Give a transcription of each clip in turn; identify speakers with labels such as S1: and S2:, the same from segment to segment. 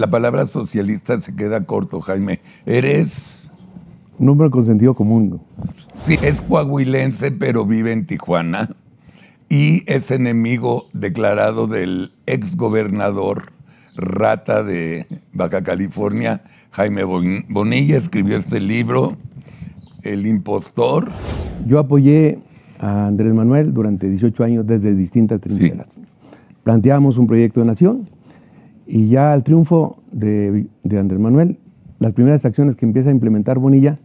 S1: la palabra socialista se queda corto, Jaime. Eres...
S2: Un hombre con sentido común.
S1: Sí, es coahuilense, pero vive en Tijuana y es enemigo declarado del exgobernador rata de Baja California, Jaime Bonilla, escribió este libro, El impostor.
S2: Yo apoyé a Andrés Manuel durante 18 años desde distintas trincheras. Planteamos un proyecto de nación, y ya al triunfo de, Andrés Manuel, las primeras acciones que empieza a implementar Bonilla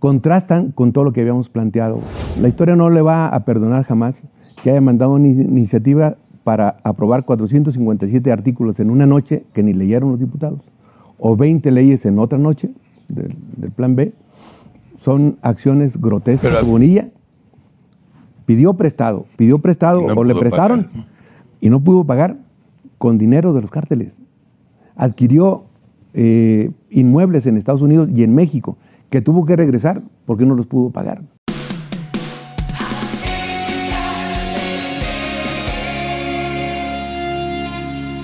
S2: contrastan con todo lo que habíamos planteado. La historia no le va a perdonar jamás que haya mandado una iniciativa para aprobar 457 artículos en una noche que ni leyeron los diputados, o 20 leyes en otra noche del, Plan B. Son acciones grotescas. Bonilla pidió prestado, pidió prestado o le prestaron y no pudo pagar con dinero de los cárteles. Adquirió eh, inmuebles en Estados Unidos y en México que tuvo que regresar porque no los pudo pagar.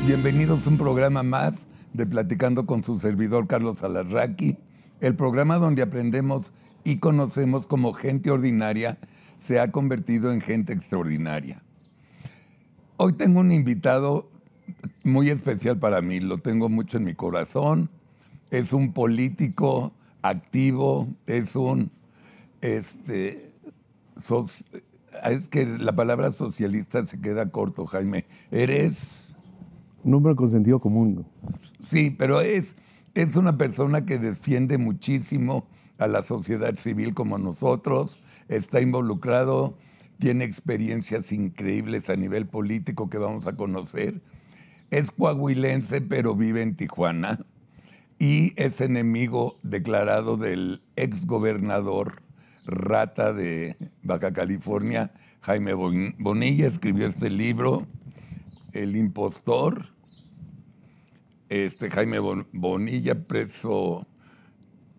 S1: Bienvenidos a un programa más de Platicando con su servidor Carlos Alarraqui, el programa donde aprendemos y conocemos cómo gente ordinaria se ha convertido en gente extraordinaria. Hoy tengo un invitado muy especial para mí, lo tengo mucho en mi corazón. Es un político activo, es un, este, es que la palabra socialista se queda corto, Jaime. Eres...
S2: Un hombre con sentido común.
S1: Sí, pero es, es una persona que defiende muchísimo a la sociedad civil como nosotros, está involucrado, tiene experiencias increíbles a nivel político que vamos a conocer es coahuilense pero vive en Tijuana y es enemigo declarado del exgobernador rata de Baja California, Jaime Bonilla, escribió este libro, El impostor. Este, Jaime Bonilla, preso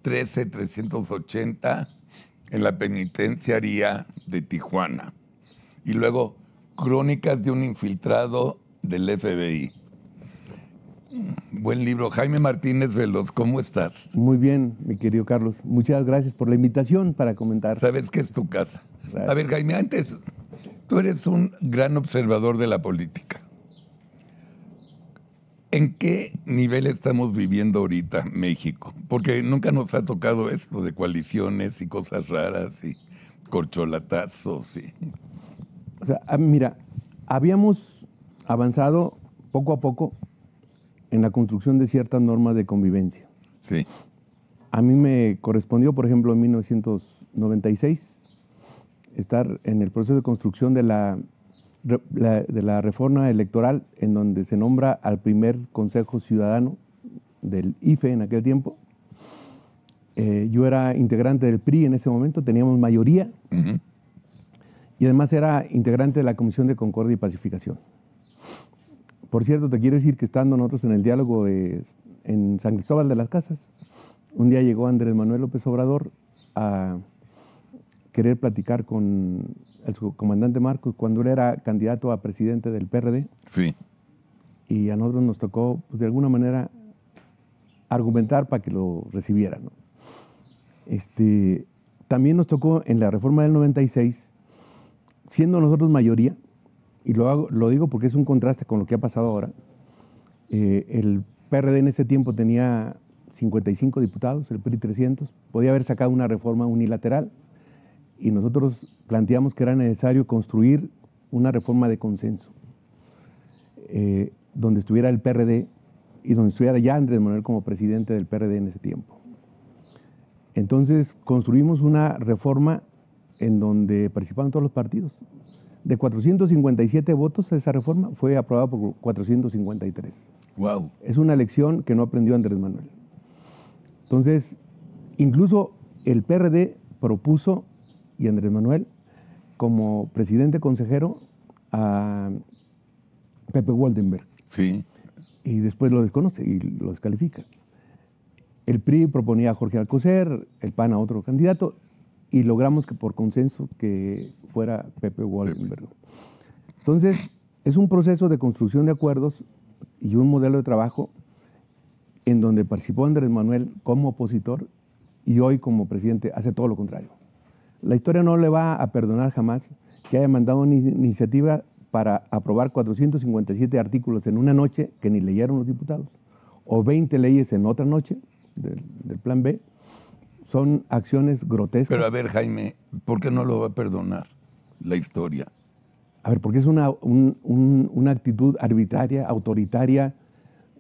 S1: 13380 en la penitenciaría de Tijuana. Y luego, Crónicas de un infiltrado del FBI. Buen libro. Jaime Martínez Veloz, ¿cómo estás?
S2: Muy bien, mi querido Carlos. Muchas gracias por la invitación
S1: para comentar. Sabes que es tu casa. A ver, Jaime, antes, tú eres un gran observador de la política. ¿En qué nivel estamos viviendo ahorita México? Porque nunca nos ha tocado esto de coaliciones y cosas raras y corcholatazos.
S2: O sea, mira, habíamos avanzado poco a poco en la construcción de ciertas normas de convivencia. Sí. A mí me correspondió, por ejemplo, en 1996, estar en el proceso de construcción de la, reforma electoral, en donde se nombra al primer Consejo Ciudadano del IFE en aquel tiempo. Eh, yo era integrante del PRI en ese momento, teníamos mayoría. Y además era integrante de la Comisión de Concordia y Pacificación. Por cierto, te quiero decir que estando nosotros en el diálogo de, en San Cristóbal de las Casas, un día llegó Andrés Manuel López Obrador a querer platicar con el comandante Marcos cuando él era candidato a presidente del PRD. Sí. Y a nosotros nos tocó, pues, de alguna manera, argumentar para que lo recibieran. Este, también nos tocó en la reforma del 96, siendo nosotros mayoría, y lo, digo porque es un contraste con lo que ha pasado ahora, eh, el PRD en ese tiempo tenía 55 diputados, el PRI 300, podía haber sacado una reforma unilateral y nosotros planteamos que era necesario construir una reforma de consenso, eh, donde estuviera el PRD y donde estuviera ya Andrés Manuel como presidente del PRD en ese tiempo. Entonces construimos una reforma en donde participaban todos los partidos, de 457 votos esa reforma fue aprobada por 453.
S1: Wow. Es
S2: una lección que no aprendió Andrés Manuel. Entonces, incluso el PRD propuso y Andrés Manuel como presidente consejero a Pepe Waldenberg. Sí. Y después lo desconoce y lo descalifica. El PRI proponía a Jorge Alcocer, el PAN a otro candidato y logramos que por consenso que fuera Pepe Wallenberg. Entonces, es un proceso de construcción de acuerdos y un modelo de trabajo en donde participó Andrés Manuel como opositor y hoy como presidente hace todo lo contrario. La historia no le va a perdonar jamás que haya mandado una iniciativa para aprobar 457 artículos en una noche que ni leyeron los diputados, o 20 leyes en otra noche del Plan B, son acciones grotescas. Pero a
S1: ver, Jaime, ¿por qué no lo va a perdonar la historia?
S2: A ver, porque es una, actitud arbitraria, autoritaria.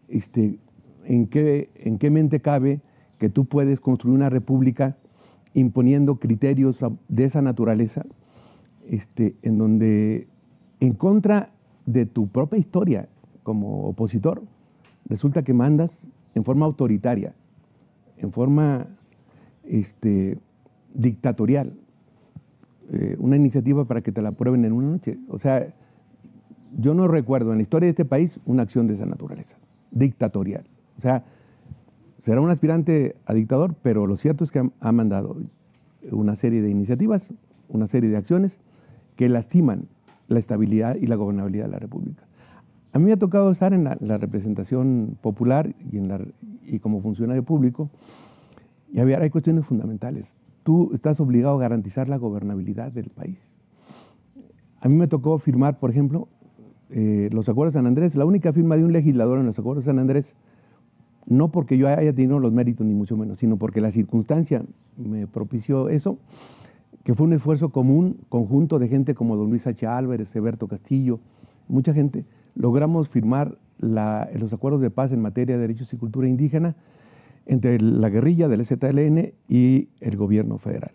S2: Este, ¿en, qué, ¿En qué mente cabe que tú puedes construir una república imponiendo criterios de esa naturaleza, este, en donde en contra de tu propia historia como opositor, resulta que mandas en forma autoritaria, en forma este, dictatorial. Eh, una iniciativa para que te la aprueben en una noche. O sea, yo no recuerdo en la historia de este país una acción de esa naturaleza, dictatorial. O sea, será un aspirante a dictador, pero lo cierto es que ha, mandado una serie de iniciativas, una serie de acciones que lastiman la estabilidad y la gobernabilidad de la República. A mí me ha tocado estar en la, la representación popular y, en la, y como funcionario público y había, hay cuestiones fundamentales. Tú estás obligado a garantizar la gobernabilidad del país. A mí me tocó firmar, por ejemplo, eh, los acuerdos de San Andrés. La única firma de un legislador en los acuerdos de San Andrés, no porque yo haya tenido los méritos, ni mucho menos, sino porque la circunstancia me propició eso, que fue un esfuerzo común, conjunto de gente como don Luis H. Álvarez, Eberto Castillo, mucha gente. Logramos firmar los acuerdos de paz en materia de derechos y cultura indígena entre la guerrilla del ZLN y el gobierno federal.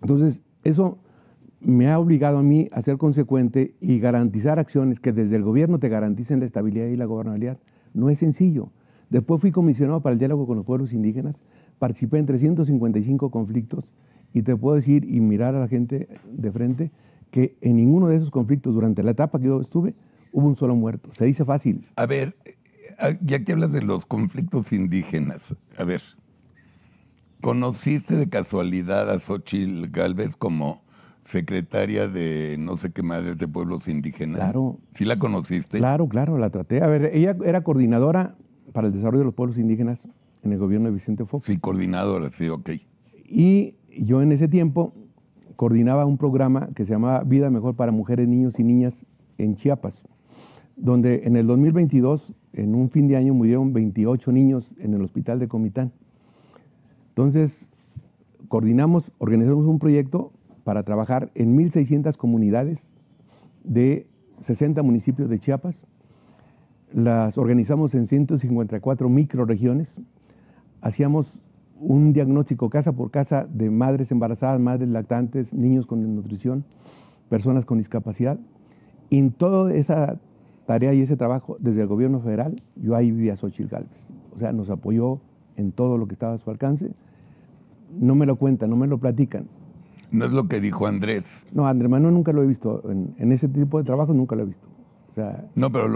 S2: Entonces, eso me ha obligado a mí a ser consecuente y garantizar acciones que desde el gobierno te garanticen la estabilidad y la gobernabilidad. No es sencillo. Después fui comisionado para el diálogo con los pueblos indígenas, participé en 355 conflictos y te puedo decir y mirar a la gente de frente que en ninguno de esos conflictos durante la etapa que yo estuve hubo un solo muerto. Se dice fácil.
S1: A ver, Ah, ya que hablas de los conflictos indígenas, a ver, ¿conociste de casualidad a Xochitl Galvez como secretaria de no sé qué madres de pueblos indígenas? Claro. ¿Sí la conociste? Claro,
S2: claro, la traté. A ver, ella era coordinadora para el desarrollo de los pueblos indígenas en el gobierno de Vicente Fox. Sí,
S1: coordinadora, sí, ok.
S2: Y yo en ese tiempo coordinaba un programa que se llamaba Vida Mejor para Mujeres, Niños y Niñas en Chiapas donde en el 2022, en un fin de año, murieron 28 niños en el hospital de Comitán. Entonces, coordinamos, organizamos un proyecto para trabajar en 1.600 comunidades de 60 municipios de Chiapas. Las organizamos en 154 microregiones. Hacíamos un diagnóstico casa por casa de madres embarazadas, madres lactantes, niños con desnutrición, personas con discapacidad. en toda esa tarea y ese trabajo desde el gobierno federal, yo ahí vi a Xochitl Gálvez. O sea, nos apoyó en todo lo que estaba a su alcance. No me lo cuentan, no me lo platican.
S1: No es lo que dijo Andrés.
S2: No, Andrés Manuel nunca lo he visto. En, ese tipo de trabajo nunca lo he visto.
S1: no, pero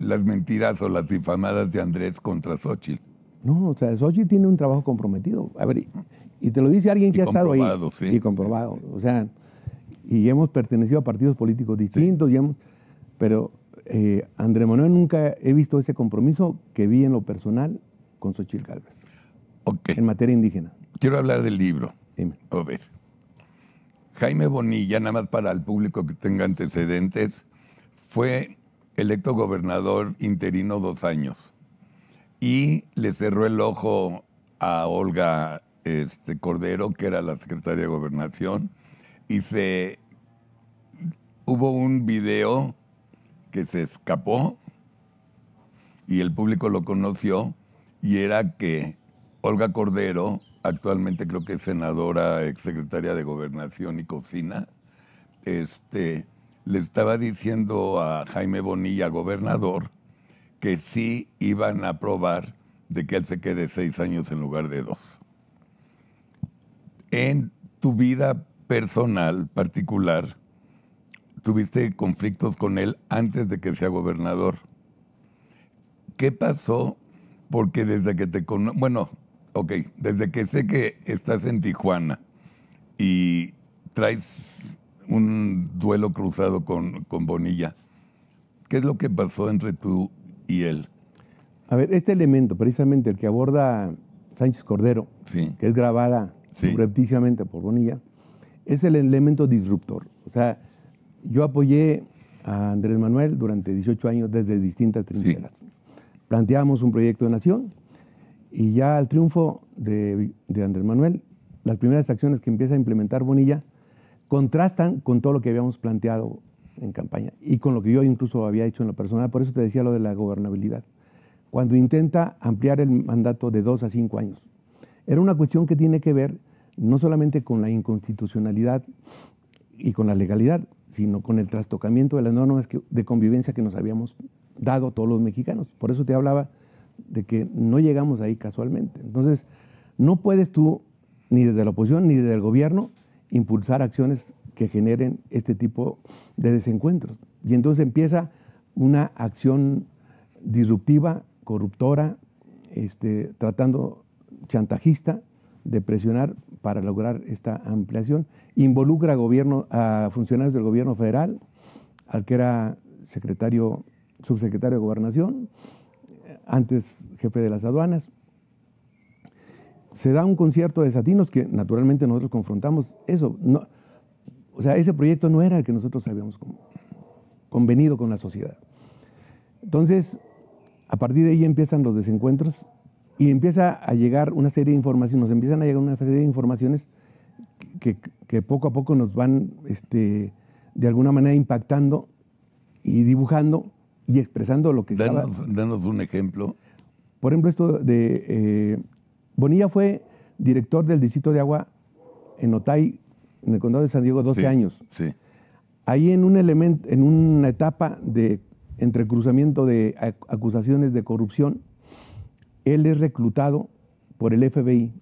S1: las mentiras o las difamadas de Andrés contra Xochitl.
S2: No, o sea, Xochitl tiene un trabajo comprometido. A ver, y, te lo dice alguien que ha estado ahí. Y comprobado, O sea, y hemos pertenecido a partidos políticos distintos, y hemos, pero eh, André Manuel nunca he visto ese compromiso que vi en lo personal con Xochitl Gálvez. Ok. En materia indígena.
S1: Quiero hablar del libro. Dime. A ver. Jaime Bonilla, nada más para el público que tenga antecedentes, fue electo gobernador interino dos años y le cerró el ojo a Olga este, Cordero, que era la secretaria de gobernación, y se hubo un video que se escapó y el público lo conoció y era que Olga Cordero, actualmente creo que es senadora, exsecretaria de Gobernación y Cocina, este, le estaba diciendo a Jaime Bonilla, gobernador, que sí iban a aprobar de que él se quede seis años en lugar de dos. En tu vida personal, particular, tuviste conflictos con él antes de que sea gobernador. ¿Qué pasó? Porque desde que te conozco, bueno, ok, desde que sé que estás en Tijuana y traes un duelo cruzado con, con Bonilla, ¿qué es lo que pasó entre tú y él?
S2: A ver, este elemento, precisamente el que aborda Sánchez Cordero, que es grabada sí. por Bonilla, es el elemento disruptor. O sea, yo apoyé a Andrés Manuel durante 18 años desde distintas trincheras. Planteábamos Planteamos un proyecto de nación y ya al triunfo de, de, Andrés Manuel, las primeras acciones que empieza a implementar Bonilla contrastan con todo lo que habíamos planteado en campaña y con lo que yo incluso había hecho en lo personal. Por eso te decía lo de la gobernabilidad. Cuando intenta ampliar el mandato de dos a cinco años, era una cuestión que tiene que ver no solamente con la inconstitucionalidad y con la legalidad, sino con el trastocamiento de las normas de convivencia que nos habíamos dado todos los mexicanos. Por eso te hablaba de que no llegamos ahí casualmente. Entonces, no puedes tú, ni desde la oposición ni desde el gobierno, impulsar acciones que generen este tipo de desencuentros. Y entonces empieza una acción disruptiva, corruptora, este, tratando chantajista de presionar para lograr esta ampliación. Involucra a, gobierno, a funcionarios del gobierno federal, al que era secretario, subsecretario de Gobernación, antes jefe de las aduanas. Se da un concierto de Satinos que naturalmente nosotros confrontamos eso. o sea, ese proyecto no era el que nosotros habíamos convenido con la sociedad. Entonces, a partir de ahí empiezan los desencuentros y empieza a llegar una serie de informaciones, nos empiezan a llegar una serie de informaciones que, poco a poco nos van este, de alguna manera impactando y dibujando y expresando lo que danos, estaba.
S1: Danos un ejemplo.
S2: Por ejemplo, esto de eh, Bonilla fue director del distrito de agua en Otay, en el condado de San Diego, 12 años. Ahí en un elemento, en una etapa de entrecruzamiento de acusaciones de corrupción, él es reclutado por el FBI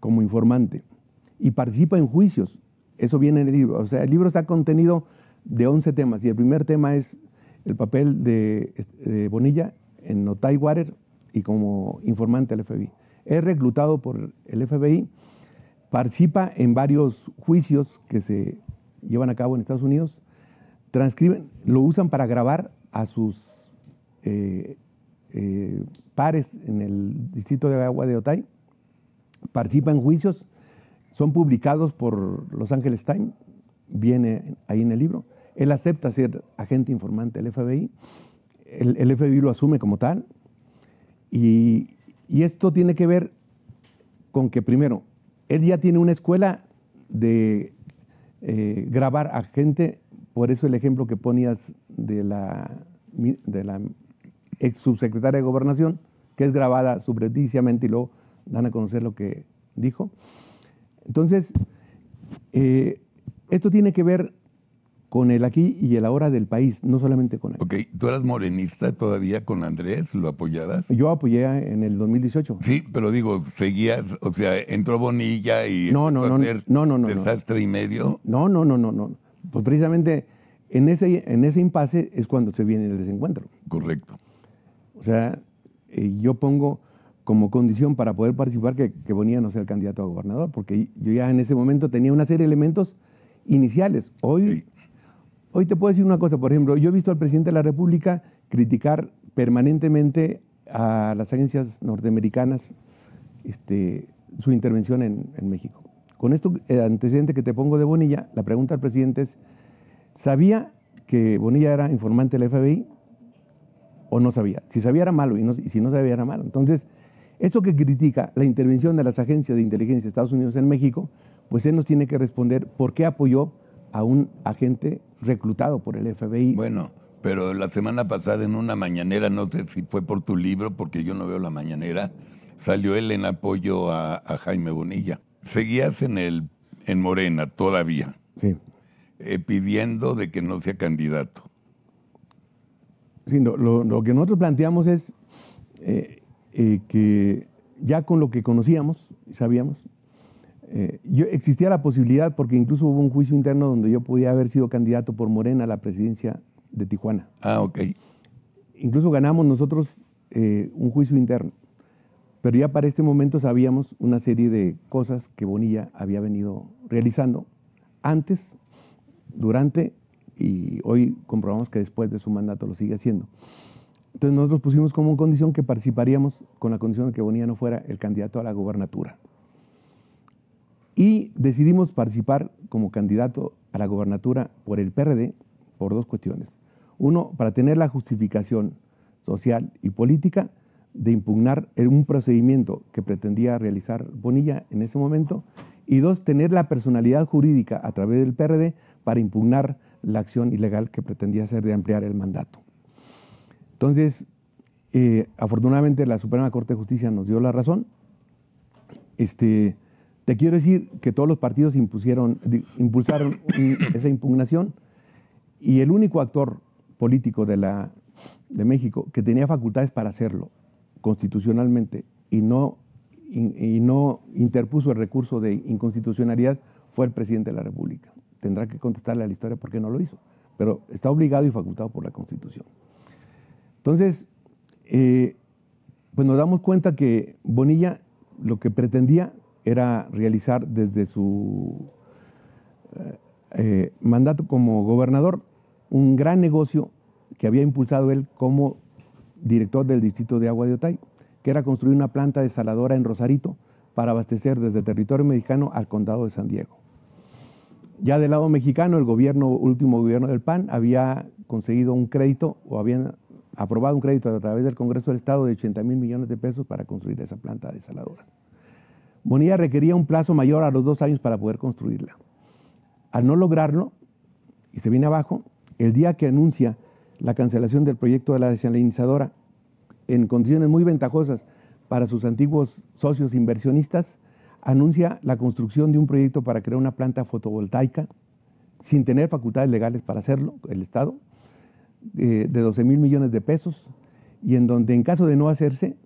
S2: como informante y participa en juicios. Eso viene en el libro. O sea, el libro está contenido de 11 temas y el primer tema es el papel de, este, Bonilla en Otay Water y como informante al FBI. Es reclutado por el FBI, participa en varios juicios que se llevan a cabo en Estados Unidos, transcriben, lo usan para grabar a sus eh, eh, pares en el distrito de Agua de Otay, participa en juicios, son publicados por Los Ángeles Times, viene ahí en el libro. Él acepta ser agente informante del FBI, el, FBI lo asume como tal, y, esto tiene que ver con que primero, él ya tiene una escuela de eh, grabar a gente, por eso el ejemplo que ponías de la, de la ex subsecretaria de gobernación, que es grabada subrepticiamente y luego dan a conocer lo que dijo. Entonces, eh, esto tiene que ver con el aquí y el ahora del país, no solamente con él. Ok,
S1: ¿tú eras morenista todavía con Andrés? ¿Lo apoyabas? Yo
S2: apoyé en el 2018. Sí,
S1: pero digo, seguías, o sea, entró Bonilla y no, no, no, no, no, desastre y medio.
S2: No, no, no, no, no. Pues precisamente en ese, en ese impasse es cuando se viene el desencuentro. Correcto. O sea, eh, yo pongo como condición para poder participar que, Bonilla no sea el candidato a gobernador, porque yo ya en ese momento tenía una serie de elementos iniciales. Hoy, hoy te puedo decir una cosa, por ejemplo, yo he visto al presidente de la República criticar permanentemente a las agencias norteamericanas este, su intervención en, en México. Con esto, el antecedente que te pongo de Bonilla, la pregunta al presidente es, ¿sabía que Bonilla era informante de la FBI? o no sabía. Si sabía era malo y, si no sabía era malo. Entonces, eso que critica la intervención de las agencias de inteligencia de Estados Unidos en México, pues él nos tiene que responder por qué apoyó a un agente reclutado por el
S1: FBI. Bueno, pero la semana pasada en una mañanera, no sé si fue por tu libro, porque yo no veo la mañanera, salió él en apoyo a, Jaime Bonilla. Seguías en, el, en Morena todavía. Sí. Eh, pidiendo de que no sea candidato.
S2: Sí, lo, que nosotros planteamos es eh, eh, que ya con lo que conocíamos y sabíamos, eh, existía la posibilidad, porque incluso hubo un juicio interno donde yo podía haber sido candidato por Morena a la presidencia de Tijuana. Ah, ok. Incluso ganamos nosotros un juicio interno. Pero ya para este momento sabíamos una serie de cosas que Bonilla había venido realizando antes, durante y hoy comprobamos que después de su mandato lo sigue haciendo. Entonces nosotros pusimos como condición que participaríamos con la condición de que Bonilla no fuera el candidato a la gobernatura. Y decidimos participar como candidato a la gobernatura por el PRD por dos cuestiones. Uno, para tener la justificación social y política de impugnar un procedimiento que pretendía realizar Bonilla en ese momento. Y dos, tener la personalidad jurídica a través del PRD para impugnar la acción ilegal que pretendía hacer de ampliar el mandato. Entonces, eh, afortunadamente la Suprema Corte de Justicia nos dio la razón. Este, te quiero decir que todos los partidos impusieron, impulsaron esa impugnación y el único actor político de, la, de México que tenía facultades para hacerlo constitucionalmente y no, y no interpuso el recurso de inconstitucionalidad fue el presidente de la República tendrá que contestarle a la historia por qué no lo hizo, pero está obligado y facultado por la Constitución. Entonces, eh, pues nos damos cuenta que Bonilla lo que pretendía era realizar desde su eh, eh, mandato como gobernador un gran negocio que había impulsado él como director del distrito de Agua de Otay, que era construir una planta desaladora en Rosarito para abastecer desde territorio mexicano al condado de San Diego. Ya del lado mexicano, el último gobierno del PAN, había conseguido un crédito o habían aprobado un crédito a través del Congreso del Estado de 80 mil millones de pesos para construir esa planta desaladora. Bonilla requería un plazo mayor a los dos años para poder construirla. Al no lograrlo, y se viene abajo, el día que anuncia la cancelación del proyecto de la desalinizadora en condiciones muy ventajosas para sus antiguos socios inversionistas, anuncia la construcción de un proyecto para crear una planta fotovoltaica sin tener facultades legales para hacerlo, el Estado, eh, de 12 mil millones de pesos, y en donde en caso de no hacerse,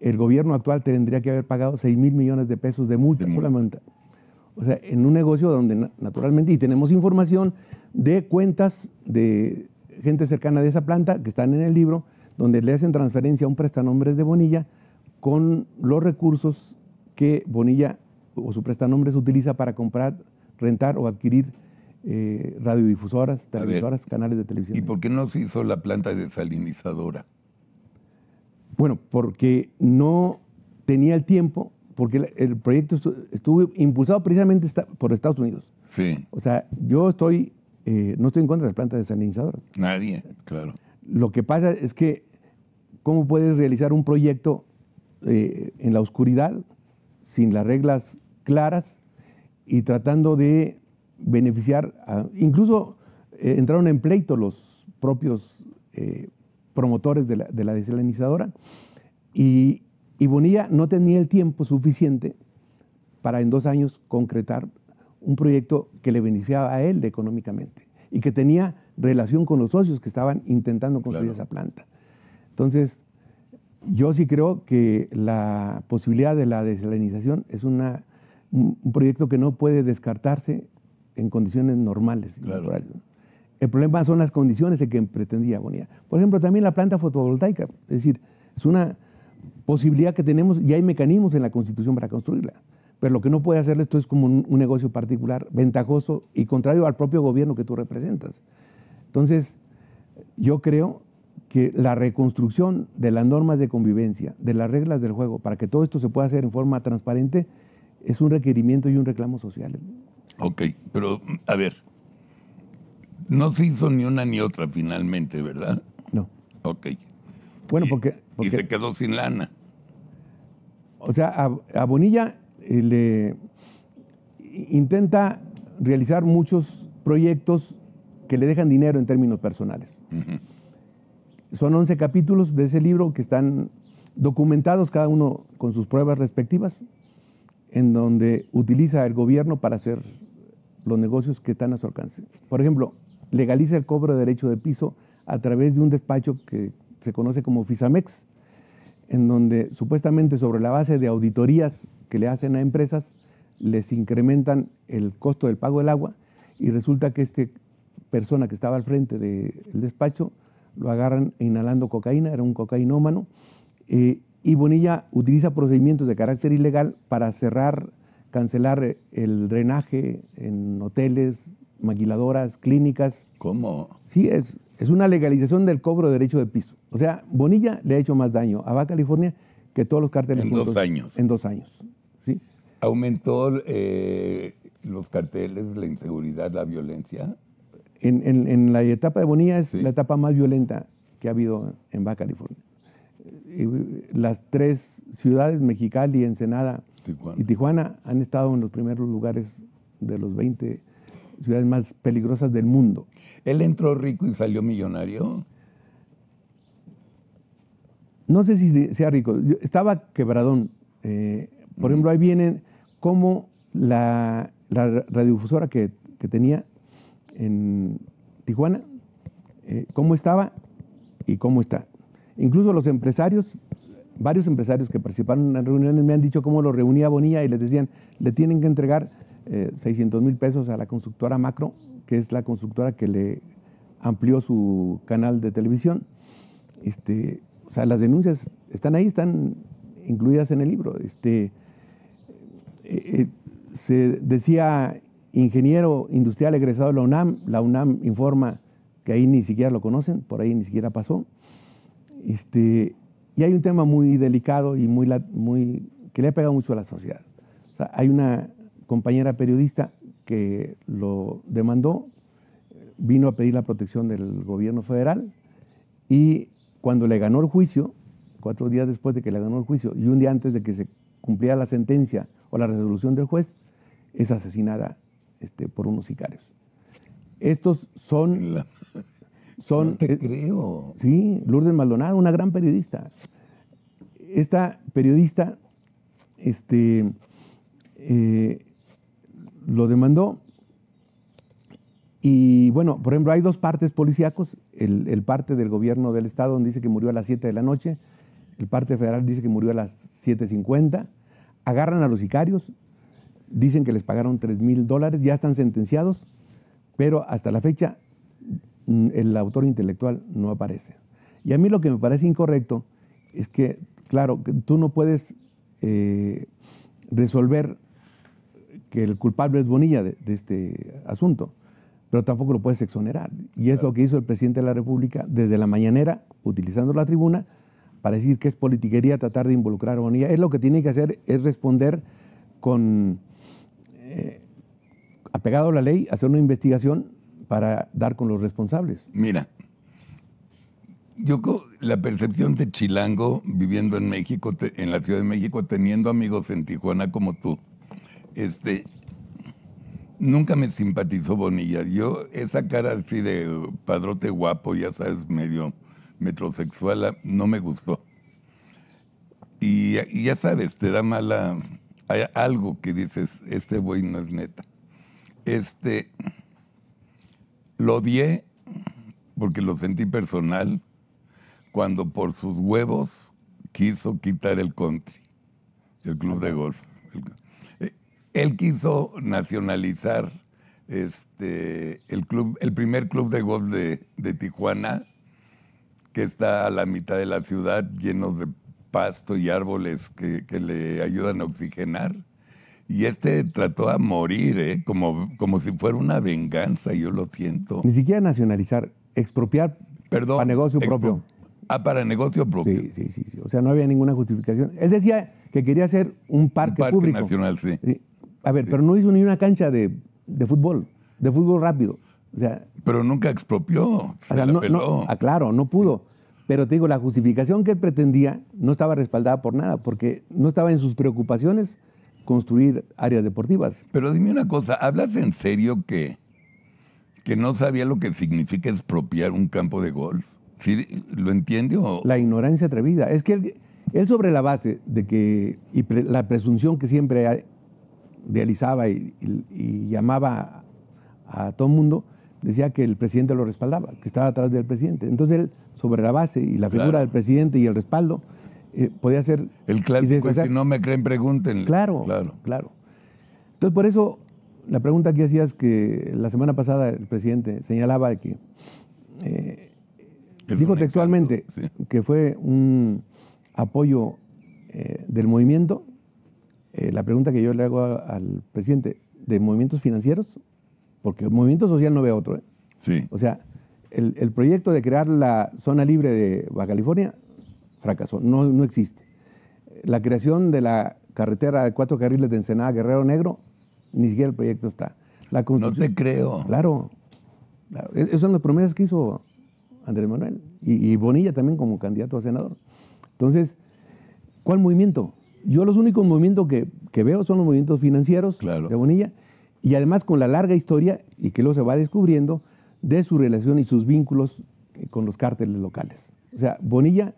S2: el gobierno actual tendría que haber pagado 6 mil millones de pesos de multa por la O sea, en un negocio donde naturalmente, y tenemos información de cuentas de gente cercana de esa planta que están en el libro, donde le hacen transferencia a un prestanombres de Bonilla con los recursos que Bonilla o su prestanombre se utiliza para comprar, rentar o adquirir eh, radiodifusoras, televisoras, canales de
S1: televisión. ¿Y por qué no se hizo la planta desalinizadora?
S2: Bueno, porque no tenía el tiempo, porque el proyecto estuvo impulsado precisamente por Estados Unidos. Sí. O sea, yo estoy, eh, no estoy en contra de la planta desalinizadora. Nadie, claro. Lo que pasa es que, ¿cómo puedes realizar un proyecto eh, en la oscuridad? sin las reglas claras y tratando de beneficiar, incluso eh, entraron en pleito los propios eh, promotores de la, de desalinizadora y, Bonilla no tenía el tiempo suficiente para en dos años concretar un proyecto que le beneficiaba a él económicamente y que tenía relación con los socios que estaban intentando construir esa planta. Entonces, yo sí creo que la posibilidad de la desalinización es un, proyecto que no puede descartarse en condiciones normales. El problema son las condiciones en que pretendía Bonilla. Por ejemplo, también la planta fotovoltaica. Es decir, es una posibilidad que tenemos y hay mecanismos en la Constitución para construirla. Pero lo que no puede hacer esto es como un negocio particular, ventajoso y contrario al propio gobierno que tú representas. Entonces, yo creo que la reconstrucción de las normas de convivencia, de las reglas del juego, para que todo esto se pueda hacer en forma transparente, es un requerimiento y un reclamo social.
S1: Ok, pero a ver, no se hizo ni una ni otra finalmente, ¿verdad? No. Ok. Bueno, porque, Y se quedó sin lana.
S2: O sea, a, Bonilla eh, le intenta realizar muchos proyectos que le dejan dinero en términos personales. Son 11 capítulos de ese libro que están documentados, cada uno con sus pruebas respectivas, en donde utiliza el gobierno para hacer los negocios que están a su alcance. Por ejemplo, legaliza el cobro de derecho de piso a través de un despacho que se conoce como FISAMEX, en donde supuestamente sobre la base de auditorías que le hacen a empresas, les incrementan el costo del pago del agua y resulta que esta persona que estaba al frente del despacho lo agarran inhalando cocaína, era un cocainómano, eh, y Bonilla utiliza procedimientos de carácter ilegal para cerrar, cancelar eh, el drenaje en hoteles, maquiladoras, clínicas. ¿Cómo? Sí, es, es una legalización del cobro de derecho de piso. O sea, Bonilla le ha hecho más daño a Baja California que todos los cárteles. En dos años.
S1: En dos años. ¿sí? ¿Aumentó eh, los carteles, la inseguridad, la violencia?
S2: en, la etapa de Bonilla es la etapa más violenta que ha habido en Baja California. Las tres ciudades, Mexicali, Ensenada y Tijuana, han estado en los primeros lugares de los 20 ciudades más peligrosas del mundo. ¿Él entró rico y
S1: salió millonario?
S2: No sé si sea rico. estaba quebradón. Eh, por mm. ejemplo, ahí vienen cómo la, la radiodifusora que tenía en Tijuana, eh, cómo estaba y cómo está. Incluso los empresarios, varios empresarios que participaron en reuniones me han dicho cómo lo reunía Bonilla y les decían, le tienen que entregar 600 eh, mil pesos a la constructora Macro, que es la constructora que le amplió su canal de televisión. Este, o sea, las denuncias están ahí, están incluidas en el libro. Este, eh, se decía ingeniero industrial egresado de la UNAM. La UNAM informa que ahí ni siquiera lo conocen, por ahí ni siquiera pasó. Este, y hay un tema muy delicado y muy, que le ha pegado mucho a la sociedad. hay una compañera periodista que lo demandó, vino a pedir la protección del gobierno federal y cuando le ganó el juicio, cuatro días después de que le ganó el juicio y un día antes de que se cumpliera la sentencia o la resolución del juez, es asesinada este, por unos sicarios. Estos son... son te creo. Sí, Lourdes Maldonado, una gran periodista. Esta periodista este, eh, lo demandó. Y bueno, por ejemplo, hay dos partes policíacos. El, el, parte del gobierno del estado donde dice que murió a las 7 de la noche. El parte federal dice que murió a las 7.50. Agarran a los sicarios, Dicen que les pagaron 3 mil dólares, ya están sentenciados, pero hasta la fecha mm, el autor intelectual no aparece. Y a mí lo que me parece incorrecto es que, claro, tú no puedes eh, resolver que el culpable es Bonilla de, este asunto, pero tampoco lo puedes exonerar. Y es lo que hizo el presidente de la República desde la mañanera, utilizando la tribuna, para decir que es politiquería tratar de involucrar a Bonilla. Es lo que tiene que hacer, es responder con eh, apegado a la ley, hacer una investigación para dar con los responsables.
S1: Mira, yo la percepción de chilango viviendo en México, en la Ciudad de México, teniendo amigos en Tijuana como tú, este, nunca me simpatizó Bonilla. Yo, esa cara así de padrote guapo, ya sabes, medio metrosexual, no me gustó. y ya sabes, te da mala hay algo que dices, este buey no es neta. Este, lo odié porque lo sentí personal cuando por sus huevos quiso quitar el country, el club de golf. Eh, él quiso nacionalizar este, el, club, el primer club de golf de, de Tijuana, que está a la mitad de la ciudad, lleno de pasto y árboles que, le ayudan a oxigenar. Y este trató a morir, ¿eh? como, como si fuera una venganza, yo lo siento. Ni
S2: siquiera nacionalizar,
S1: expropiar Perdón, para negocio propio. Ah, para negocio propio. Sí, sí, sí,
S2: O sea, no había ninguna justificación. Él decía que quería hacer un parque, un parque público. nacional, sí. A ver, pero no hizo ni una cancha de, fútbol, de fútbol rápido.
S1: pero nunca expropió. o
S2: sea, no, no ah, pudo. Pero te digo, la justificación que él pretendía no estaba respaldada por nada, porque no estaba en sus preocupaciones construir áreas deportivas.
S1: Pero dime una cosa, ¿hablas en serio que, que no sabía lo que significa expropiar un campo de golf? ¿Lo entiende o...?
S2: La ignorancia atrevida. Es que él, sobre la base de que, y la presunción que siempre realizaba y, llamaba a, todo el mundo, decía que el presidente lo respaldaba, que estaba atrás del presidente. Entonces él, sobre la base y la figura del presidente y el respaldo, eh, podía ser...
S1: El clásico si no me creen, pregúntenle.
S2: Claro, claro, Entonces por eso la pregunta que hacías que la semana pasada el presidente señalaba que... Eh, dijo textualmente que fue un apoyo eh, del movimiento. la pregunta que yo le hago al presidente, ¿de movimientos financieros porque el movimiento social no ve otro. ¿eh? Sí. O sea, el, proyecto de crear la zona libre de Baja California fracasó, no, existe. La creación de la carretera de cuatro carriles de Ensenada Guerrero Negro, ni siquiera el proyecto está. no te creo. Claro, e-, Esas son las promesas que hizo Andrés Manuel y, Bonilla también como candidato a senador. Entonces, ¿cuál movimiento? Yo los únicos movimientos que, veo son los movimientos financieros de Bonilla y además con la larga historia, y que luego se va descubriendo, de su relación y sus vínculos eh, con los cárteles locales. O sea, Bonilla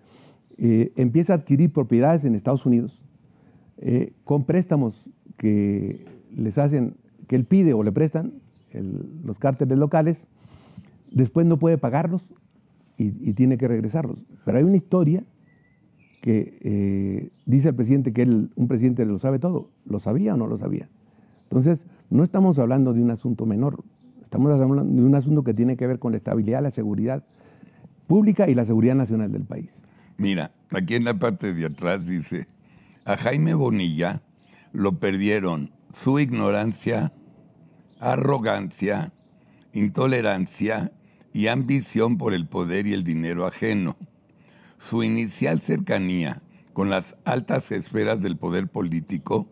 S2: eh, empieza a adquirir propiedades en Estados Unidos eh, con préstamos que les hacen, que él pide o le prestan los cárteles locales, después no puede pagarlos y, tiene que regresarlos. Pero hay una historia que dice el presidente que un presidente lo sabe todo. ¿Lo sabía o no lo sabía? Entonces, no estamos hablando de un asunto menor, estamos hablando de un asunto que tiene que ver con la estabilidad, la seguridad pública y la seguridad nacional del país.
S1: Mira, aquí en la parte de atrás dice, a Jaime Bonilla lo perdieron su ignorancia, arrogancia, intolerancia y ambición por el poder y el dinero ajeno. Su inicial cercanía con las altas esferas del poder político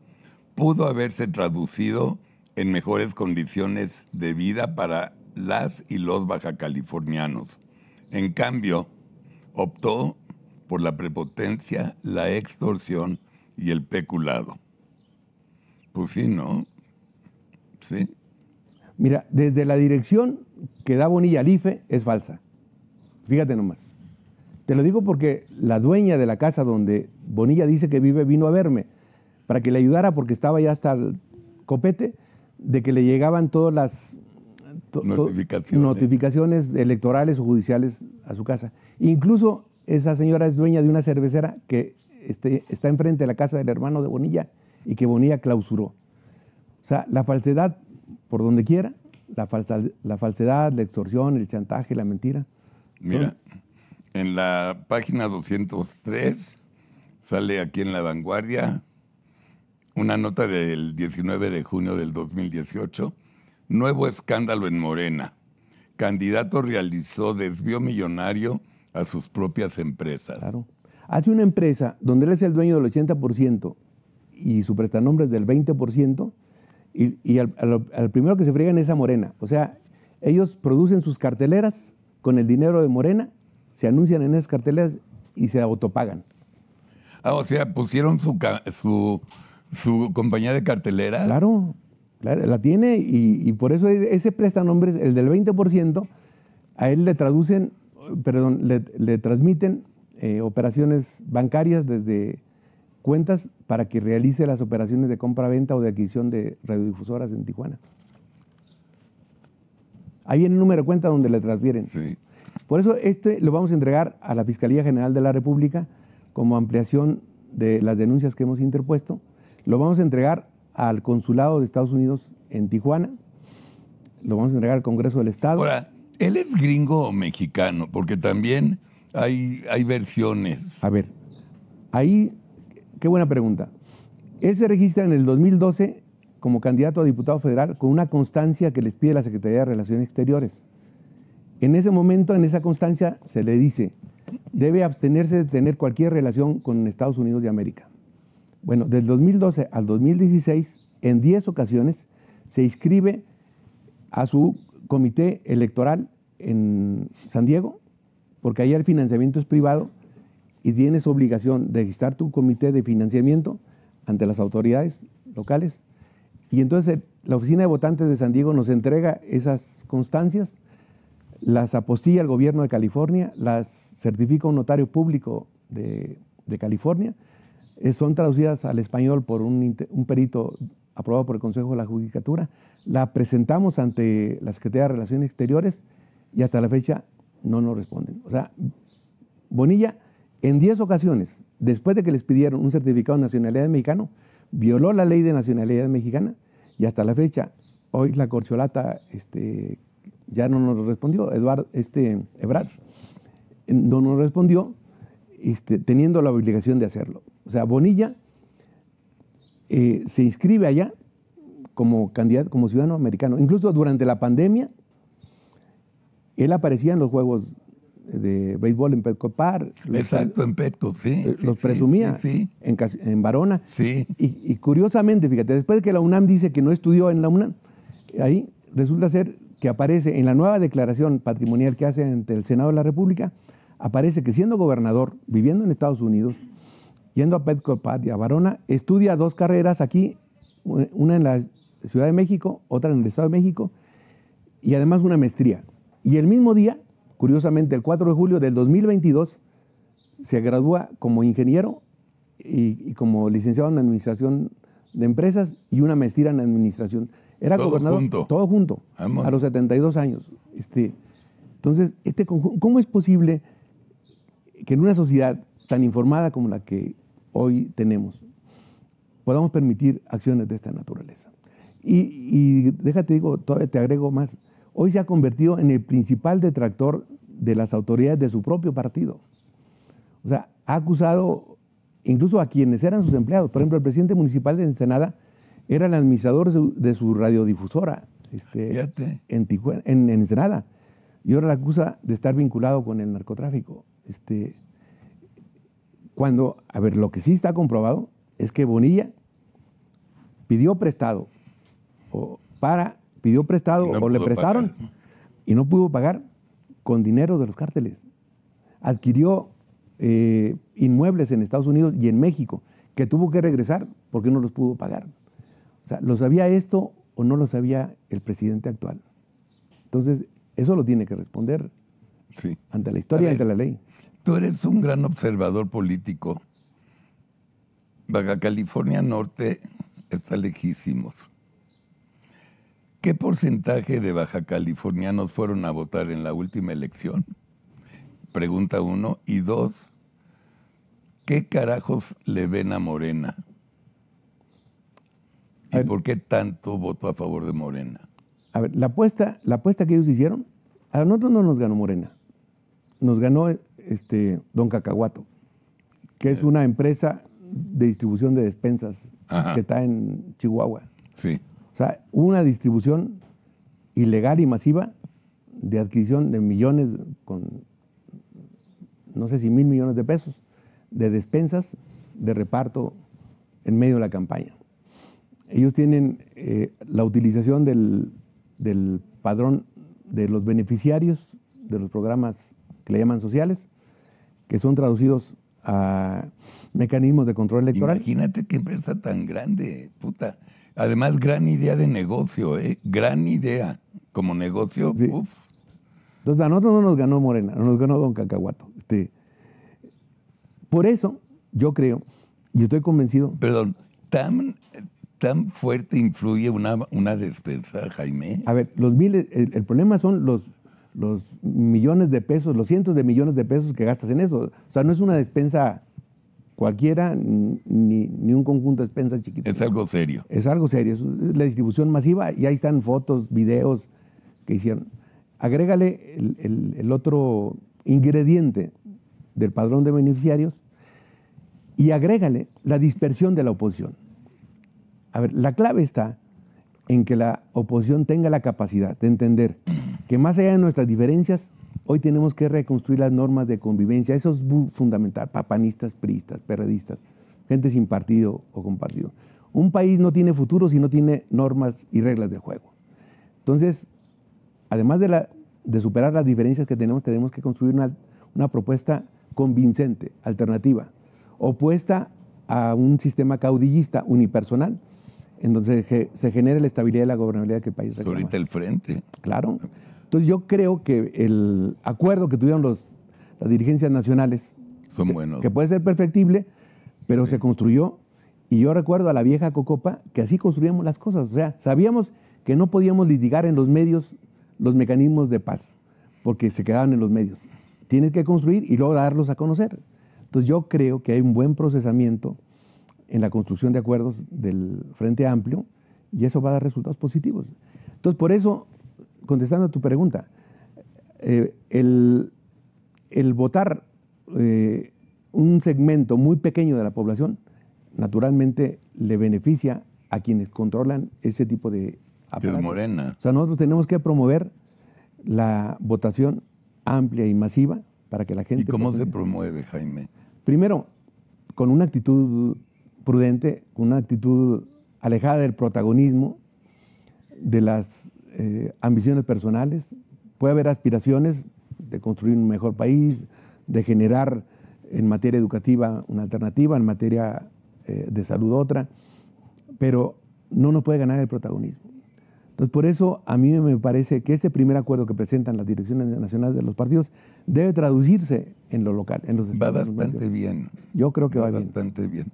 S1: pudo haberse traducido en mejores condiciones de vida para las y los bajacalifornianos. En cambio, optó por la prepotencia, la extorsión y el peculado. Pues sí, ¿no? Sí.
S2: Mira, desde la dirección que da Bonilla Alife es falsa. Fíjate nomás. Te lo digo porque la dueña de la casa donde Bonilla dice que vive vino a verme para que le ayudara porque estaba ya hasta el copete de que le llegaban todas las notificaciones. electorales o judiciales a su casa. Incluso esa señora es dueña de una cervecera que este, está enfrente de la casa del hermano de Bonilla y que Bonilla clausuró. O sea, la falsedad por donde quiera, la, falsa, la falsedad, la extorsión, el chantaje, la mentira.
S1: Mira, en la página 203 sale aquí en La Vanguardia una nota del 19 de junio del 2018, nuevo escándalo en Morena. Candidato realizó desvío millonario a sus propias empresas. Claro.
S2: Hace una empresa donde él es el dueño del 80% y su prestanombre es del 20%, y, y al, primero que se friegan es a Morena. O sea, ellos producen sus carteleras con el dinero de Morena, se anuncian en esas carteleras y se autopagan.
S1: Ah, o sea, pusieron su, su su compañía de cartelera.
S2: Claro, la tiene y, por eso ese nombres, el del 20%, a él le traducen, perdón, le, transmiten eh, operaciones bancarias desde cuentas para que realice las operaciones de compra-venta o de adquisición de radiodifusoras en Tijuana. Ahí viene el número de cuenta donde le transfieren. Por eso este lo vamos a entregar a la Fiscalía General de la República como ampliación de las denuncias que hemos interpuesto lo vamos a entregar al Consulado de Estados Unidos en Tijuana, lo vamos a entregar al Congreso del Estado. Ahora,
S1: ¿él es gringo o mexicano? Porque también hay, hay versiones.
S2: A ver, ahí, qué buena pregunta. Él se registra en el 2012 como candidato a diputado federal con una constancia que les pide la Secretaría de Relaciones Exteriores. En ese momento, en esa constancia, se le dice, debe abstenerse de tener cualquier relación con Estados Unidos de América. Bueno, del 2012 al 2016, en 10 ocasiones, se inscribe a su comité electoral en San Diego, porque ahí el financiamiento es privado y tienes obligación de registrar tu comité de financiamiento ante las autoridades locales. Y entonces la Oficina de Votantes de San Diego nos entrega esas constancias, las apostilla al gobierno de California, las certifica un notario público de California eh, son traducidas al español por un, perito aprobado por el Consejo de la Judicatura. La presentamos ante la Secretaría de Relaciones Exteriores y hasta la fecha no nos responden. O sea, Bonilla, en 10 ocasiones, después de que les pidieron un certificado de nacionalidad mexicano, violó la ley de nacionalidad mexicana y hasta la fecha, hoy la corcholata este, ya no nos respondió, Eduardo, este, Ebrard, no nos respondió este, teniendo la obligación de hacerlo. O sea, Bonilla eh, se inscribe allá como candidato, como ciudadano americano. Incluso durante la pandemia, él aparecía en los juegos de béisbol en Petco Park. Exacto,
S1: en Petco, sí. Eh, los presumía
S2: en, Barona. Sí. Y, y, curiosamente, fíjate, después de que la UNAM dice que no estudió en la UNAM, ahí resulta ser que aparece en la nueva declaración patrimonial que hace ante el Senado de la República, aparece que siendo gobernador, viviendo en Estados Unidos, yendo a Petcopat y a Barona, estudia dos carreras aquí, una en la Ciudad de México, otra en el Estado de México, y además una maestría. Y el mismo día, curiosamente, el 4 de julio del 2022, se gradúa como ingeniero y, como licenciado en Administración de Empresas y una maestría en Administración. Era gobernador todo junto, ah, a los 72 años. Este, entonces, este, ¿cómo es posible que en una sociedad tan informada como la que hoy tenemos, podamos permitir acciones de esta naturaleza. Y, y déjate, digo, todavía te agrego más. Hoy se ha convertido en el principal detractor de las autoridades de su propio partido. O sea, ha acusado incluso a quienes eran sus empleados. Por ejemplo, el presidente municipal de Ensenada era el administrador de su radiodifusora este, en, Tijuana, en, Ensenada. Y ahora la acusa de estar vinculado con el narcotráfico. Este, cuando, a ver, lo que sí está comprobado es que Bonilla pidió prestado o para, pidió prestado o le prestaron y no pudo pagar con dinero de los cárteles. Adquirió eh, inmuebles en Estados Unidos y en México que tuvo que regresar porque no los pudo pagar. O sea, ¿lo sabía esto o no lo sabía el presidente actual? Entonces, eso lo tiene que responder ante la historia y ante la ley.
S1: Tú eres un gran observador político. Baja California Norte está lejísimos. ¿Qué porcentaje de baja californianos fueron a votar en la última elección? Pregunta uno. Y dos, ¿qué carajos le ven a Morena? ¿Y por qué tanto voto a favor de Morena?
S2: A ver, la apuesta, la apuesta que ellos hicieron, a nosotros no nos ganó Morena. Nos ganó este, Don Cacahuato, que es eh. una empresa de distribución de despensas que está en Chihuahua. Sí. O sea, una distribución ilegal y masiva de adquisición de millones, con no sé si mil millones de pesos, de despensas de reparto en medio de la campaña. Ellos tienen eh, la utilización del, del padrón de los beneficiarios de los programas que le llaman sociales, que son traducidos a mecanismos de control
S1: electoral. Imagínate qué empresa tan grande, puta. Además, gran idea de negocio, ¿eh? gran idea como negocio. Entonces,
S2: a nosotros no nos ganó Morena, no nos
S1: ganó Don Cacahuato. Este, por eso,
S2: yo creo, y estoy
S1: convencido. Perdón, tan, tan fuerte influye una, una despensa, Jaime.
S2: A ver, los miles, el problema son los los millones de pesos, los cientos de millones de pesos que gastas en eso. O sea, no es una despensa cualquiera ni, un conjunto de despensas chiquitas.
S1: Es algo serio.
S2: Es algo serio. Es la distribución masiva y ahí están fotos, videos que hicieron. Agrégale el, el otro ingrediente del padrón de beneficiarios y agrégale la dispersión de la oposición. A ver, la clave está en que la oposición tenga la capacidad de entender que más allá de nuestras diferencias, hoy tenemos que reconstruir las normas de convivencia. Eso es fundamental, papanistas, priistas, perredistas, gente sin partido o con partido. Un país no tiene futuro si no tiene normas y reglas de juego. Entonces, además de, la, de superar las diferencias que tenemos, tenemos que construir una, propuesta convincente, alternativa, opuesta a un sistema caudillista unipersonal, en donde se genere la estabilidad y la gobernabilidad que el
S1: país requiere. Ahorita el frente.
S2: Claro. Entonces yo creo que el acuerdo que tuvieron los, las dirigencias nacionales, Son que, buenos. que puede ser perfectible, pero se construyó. Y yo recuerdo a la vieja Cocopa que así construíamos las cosas. O sea, sabíamos que no podíamos litigar en los medios los mecanismos de paz, porque se quedaban en los medios. Tienes que construir y luego darlos a conocer. Entonces yo creo que hay un buen procesamiento en la construcción de acuerdos del Frente Amplio y eso va a dar resultados positivos. Entonces por eso contestando a tu pregunta, eh, el, votar eh, un segmento muy pequeño de la población, naturalmente le beneficia a quienes controlan ese tipo de aparatos. morena. O sea, nosotros tenemos que promover la votación amplia y masiva para que la gente...
S1: ¿Y cómo se promueve, Jaime?
S2: Primero, con una actitud prudente, con una actitud alejada del protagonismo, de las eh, ambiciones personales, puede haber aspiraciones de construir un mejor país, de generar en materia educativa una alternativa, en materia eh, de salud otra, pero no nos puede ganar el protagonismo. Entonces, por eso a mí me parece que este primer acuerdo que presentan las direcciones nacionales de los partidos debe traducirse en lo local, en los estados. Va bastante bien. Yo creo que va, bastante bien.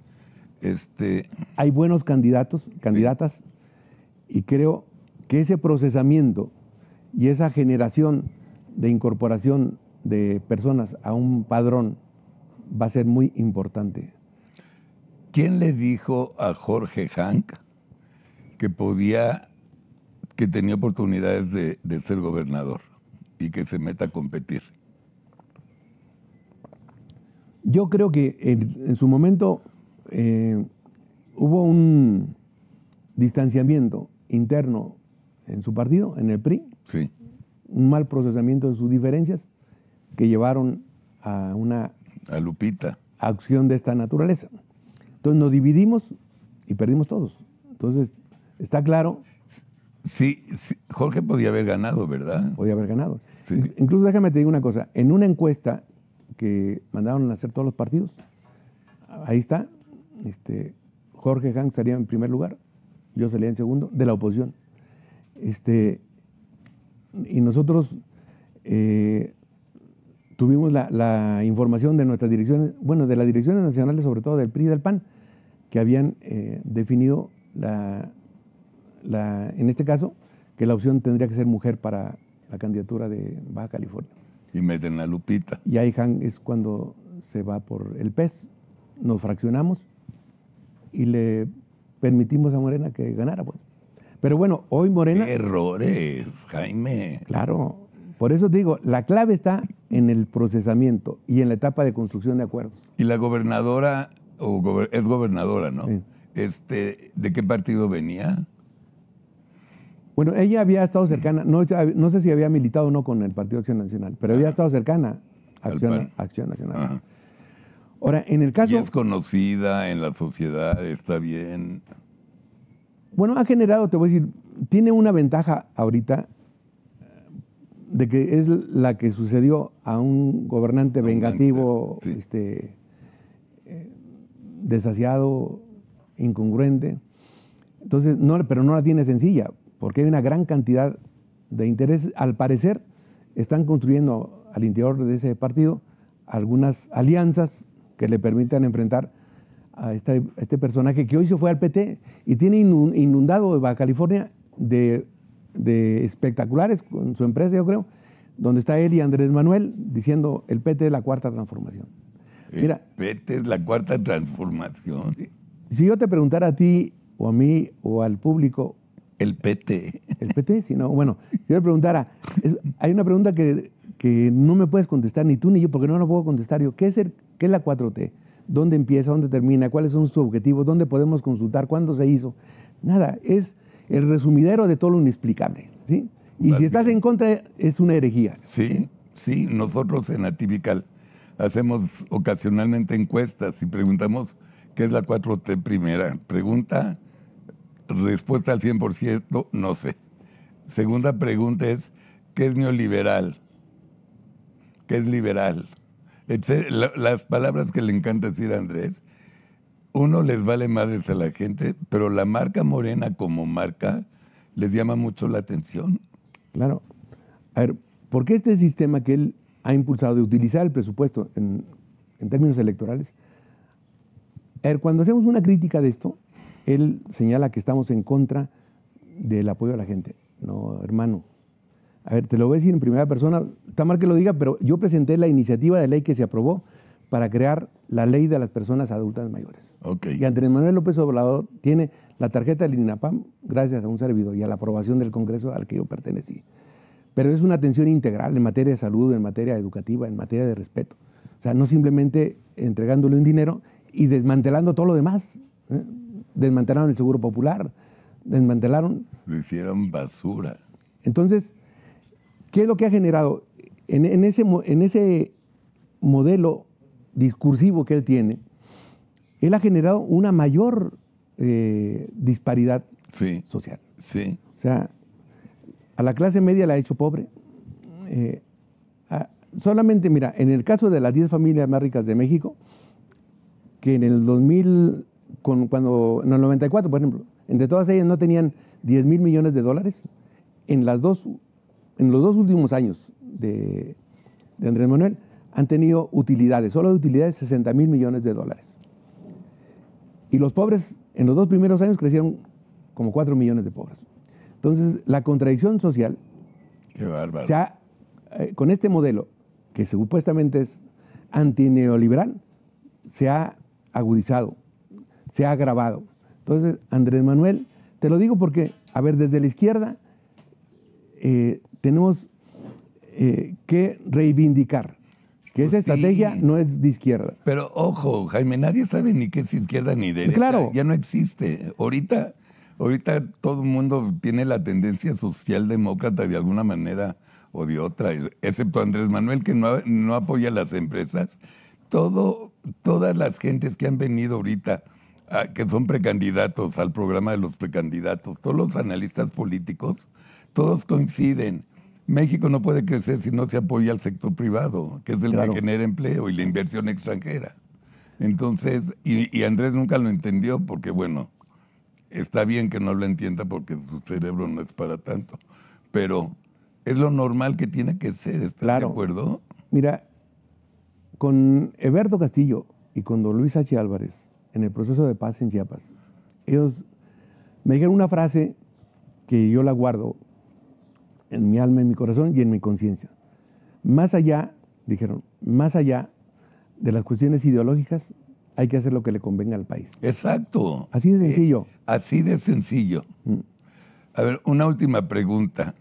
S2: Este... Hay buenos candidatos, candidatas, y creo que ese procesamiento y esa generación de incorporación de personas a un padrón va a ser muy importante.
S1: ¿Quién le dijo a Jorge Hank que podía, que tenía oportunidades de, ser gobernador y que se meta a competir?
S2: Yo creo que en, su momento eh, hubo un distanciamiento interno en su partido, en el PRI. Sí. Un mal procesamiento de sus diferencias que llevaron a una a Lupita. acción de esta naturaleza. Entonces nos dividimos y perdimos todos. Entonces, está claro.
S1: Sí, Jorge podía haber ganado, ¿verdad?
S2: Podía haber ganado. Incluso déjame te digo una cosa. En una encuesta que mandaron a hacer todos los partidos, ahí está, este, Jorge Hank salía en primer lugar, yo salía en segundo, de la oposición. Este, y nosotros eh, tuvimos la, información de nuestras direcciones, bueno, de las direcciones nacionales, sobre todo del PRI y del PAN, que habían eh, definido, la, la, en este caso, que la opción tendría que ser mujer para la candidatura de Baja California.
S1: Y meten la lupita.
S2: Y ahí es cuando se va por el pez, nos fraccionamos y le permitimos a Morena que ganara, pues. Pero bueno, hoy Morena... Qué
S1: errores, Jaime.
S2: Claro. Por eso digo, la clave está en el procesamiento y en la etapa de construcción de acuerdos.
S1: Y la gobernadora, o es gobernadora, ¿no? Este, ¿De qué partido venía?
S2: Bueno, ella había estado cercana, no, sé si había militado o no con el Partido Acción Nacional, pero había estado cercana a Acción, Nacional.
S1: Ahora, en el caso... Y es conocida en la sociedad, está bien.
S2: Bueno, ha generado, te voy a decir, tiene una ventaja ahorita eh, de que es la que sucedió a un gobernante vengativo, este, eh, desasiado, incongruente. Entonces, no, pero no la tiene sencilla, porque hay una gran cantidad de intereses. Al parecer, están construyendo al interior de ese partido algunas alianzas que le permitan enfrentar este, a, este personaje que hoy se fue al PT y tiene inundado Baja California de, espectaculares con su empresa, yo creo, donde está él y Andrés Manuel diciendo el PT es la cuarta transformación.
S1: El PT es la cuarta transformación.
S2: Si yo te preguntara a ti o a mí o al público...
S1: El PT. El
S2: PT, si no, bueno, si yo le preguntara, hay una pregunta que, no me puedes contestar ni tú ni yo porque no lo puedo contestar yo. ¿Qué es, el, qué es la 4T? dónde empieza, dónde termina, cuáles son sus objetivos, dónde podemos consultar, cuándo se hizo. Nada, es el resumidero de todo lo inexplicable. ¿sí? Y si estás en contra, es una herejía.
S1: Sí, sí, nosotros en Atipical hacemos ocasionalmente encuestas y preguntamos qué es la 4T primera. Pregunta, respuesta al 100%, no sé. Segunda pregunta es, ¿qué es neoliberal? ¿Qué es liberal? Este, las palabras que le encanta decir a Andrés, uno les vale madres a la gente, pero la marca morena como marca les llama mucho la atención.
S2: Claro. A ver, ¿por qué este sistema que él ha impulsado de utilizar el presupuesto en, en términos electorales? A ver, cuando hacemos una crítica de esto, él señala que estamos en contra del apoyo a la gente. No, hermano, a ver, te lo voy a decir en primera persona, está mal que lo diga, pero yo presenté la iniciativa de ley que se aprobó para crear la ley de las personas adultas mayores. Y Andrés Manuel López Obrador tiene la tarjeta del INAPAM gracias a un servidor y a la aprobación del Congreso al que yo pertenecí. Pero es una atención integral en materia de salud, en materia educativa, en materia de respeto. O sea, no simplemente entregándole un dinero y desmantelando todo lo demás. ¿eh? Desmantelaron el Seguro Popular, desmantelaron...
S1: Lo hicieron basura.
S2: Entonces, ¿Qué es lo que ha generado? En, ese, modelo discursivo que él tiene, él ha generado una mayor eh, disparidad social. Sí. O sea, a la clase media la ha hecho pobre. Eh, solamente, mira, en el caso de las 10 familias más ricas de México, que en el 2000, cuando, en el 94, por ejemplo, entre todas ellas no tenían 10 mil millones de dólares, en las dos en los dos últimos años de, Andrés Manuel han tenido utilidades, solo de utilidades 60 mil millones de dólares. Y los pobres en los dos primeros años crecieron como 4 millones de pobres. Entonces, la contradicción social Qué Se ha, eh, con este modelo, que supuestamente es antineoliberal, se ha agudizado, se ha agravado. Entonces, Andrés Manuel, te lo digo porque, a ver, desde la izquierda eh, tenemos eh, que reivindicar que esa estrategia no es de izquierda.
S1: Pero ojo, Jaime, nadie sabe ni qué es izquierda ni derecha. Ya no existe. Ahorita, ahorita todo el mundo tiene la tendencia socialdemócrata de alguna manera o de otra, excepto Andrés Manuel que no, apoya las empresas. Todo, todas las gentes que han venido ahorita, ah, que son precandidatos al programa de los precandidatos, todos los analistas políticos, todos coinciden México no puede crecer si no se apoya al sector privado, que es el que genera empleo y la inversión extranjera. Entonces, y, Andrés nunca lo entendió porque, bueno, está bien que no lo entienda porque su cerebro no es para tanto, pero es lo normal que tiene que ser, ¿estás de acuerdo?
S2: Mira, con Eberto Castillo y con don Luis H. Álvarez, en el proceso de paz en Chiapas, ellos me dijeron una frase que yo la guardo, en mi alma, en mi corazón y en mi conciencia. Más allá, dijeron, más allá de las cuestiones ideológicas, hay que hacer lo que le convenga al país.
S1: Exacto. Así de eh, sencillo. así de sencillo. Mm. A ver, una última pregunta.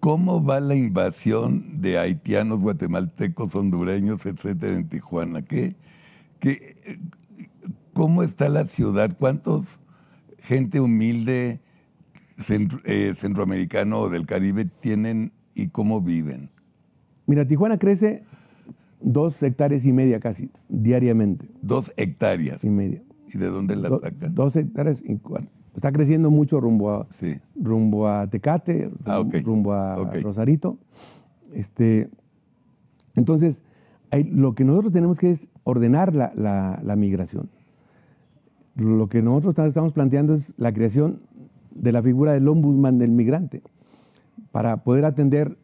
S1: ¿Cómo va la invasión de haitianos, guatemaltecos, hondureños, etcétera, en Tijuana? ¿Qué, qué, eh, cómo está la ciudad? ¿Cuántos gente humilde eh, centroamericano o del Caribe tienen y cómo viven?
S2: Mira, Tijuana crece dos hectáreas y media casi diariamente.
S1: Dos hectáreas. Y media. ¿Y de dónde la sacan?
S2: Dos hectáreas y Está creciendo mucho rumbo a, rumbo a Tecate, ah, rumbo, a Rosarito. Este, entonces, lo que nosotros tenemos que es ordenar la, la migración. Lo que nosotros estamos planteando es la creación de la figura del ombudsman del migrante para poder atender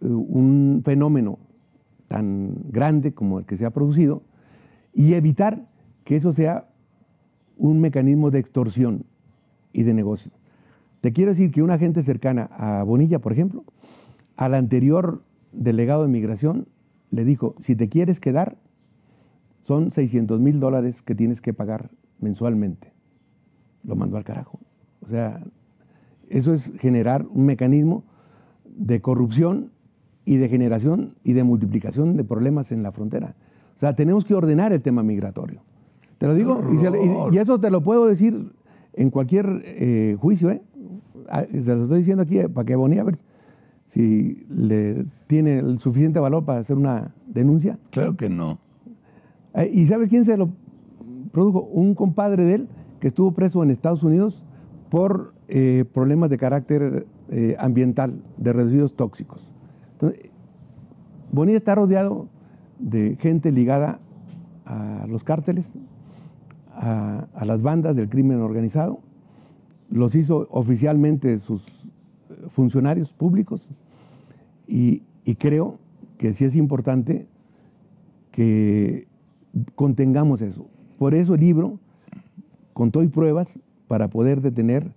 S2: eh, un fenómeno tan grande como el que se ha producido y evitar que eso sea un mecanismo de extorsión y de negocio. Te quiero decir que una gente cercana a Bonilla, por ejemplo, al anterior delegado de migración le dijo, si te quieres quedar, son 600 mil dólares que tienes que pagar mensualmente. Lo mandó al carajo. O sea, eso es generar un mecanismo de corrupción y de generación y de multiplicación de problemas en la frontera. O sea, tenemos que ordenar el tema migratorio. Te lo digo, y, eso te lo puedo decir en cualquier eh, juicio, ¿eh? Ah, se lo estoy diciendo aquí eh, para que Bonía ver si le tiene el suficiente valor para hacer una denuncia. Claro que no. Eh, ¿Y sabes quién se lo produjo? Un compadre de él que estuvo preso en Estados Unidos por eh, problemas de carácter eh, ambiental, de residuos tóxicos. Entonces, Bonilla está rodeado de gente ligada a los cárteles, a, las bandas del crimen organizado, los hizo oficialmente sus eh, funcionarios públicos y, y creo que sí es importante que contengamos eso. Por eso el libro contó y pruebas para poder detener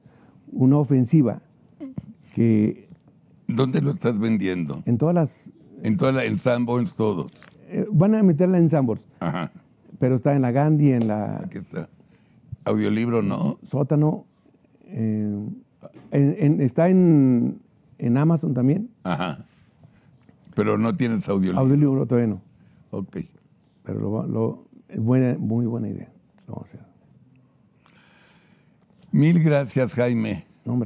S2: una ofensiva
S1: que... ¿Dónde lo estás vendiendo? En todas las... En todas las, en Sanborns todos. Eh,
S2: van a meterla en Sanborns. Ajá. Pero está en la Gandhi, en la... Aquí
S1: está. Audiolibro no.
S2: Sótano. Eh, está en, Amazon también.
S1: Ajá. Pero no tienes audiolibro.
S2: Audiolibro todavía no.
S1: Ok. Pero lo, es buena, muy buena idea. Lo vamos a Mil gracias, Jaime.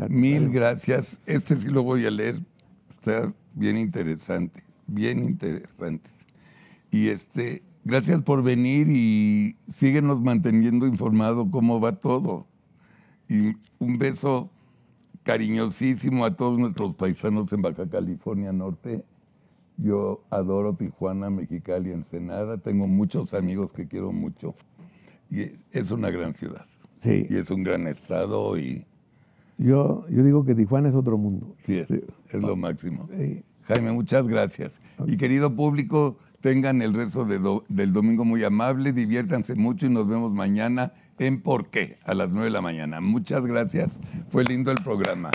S1: Mil gracias. Este sí lo voy a leer. Está bien interesante, bien interesante. Y este, gracias por venir y síguenos manteniendo informado cómo va todo. Y un beso cariñosísimo a todos nuestros paisanos en Baja California Norte. Yo adoro Tijuana, Mexicali, Ensenada. Tengo muchos amigos que quiero mucho. Y es una gran ciudad. Y es un gran estado y...
S2: Yo, yo digo que Tijuana es otro mundo.
S1: Sí, es, lo máximo. Jaime, muchas gracias. Y querido público, tengan el resto del domingo muy amable, diviértanse mucho y nos vemos mañana en Por qué, a las 9 de la mañana. Muchas gracias. Fue lindo el programa.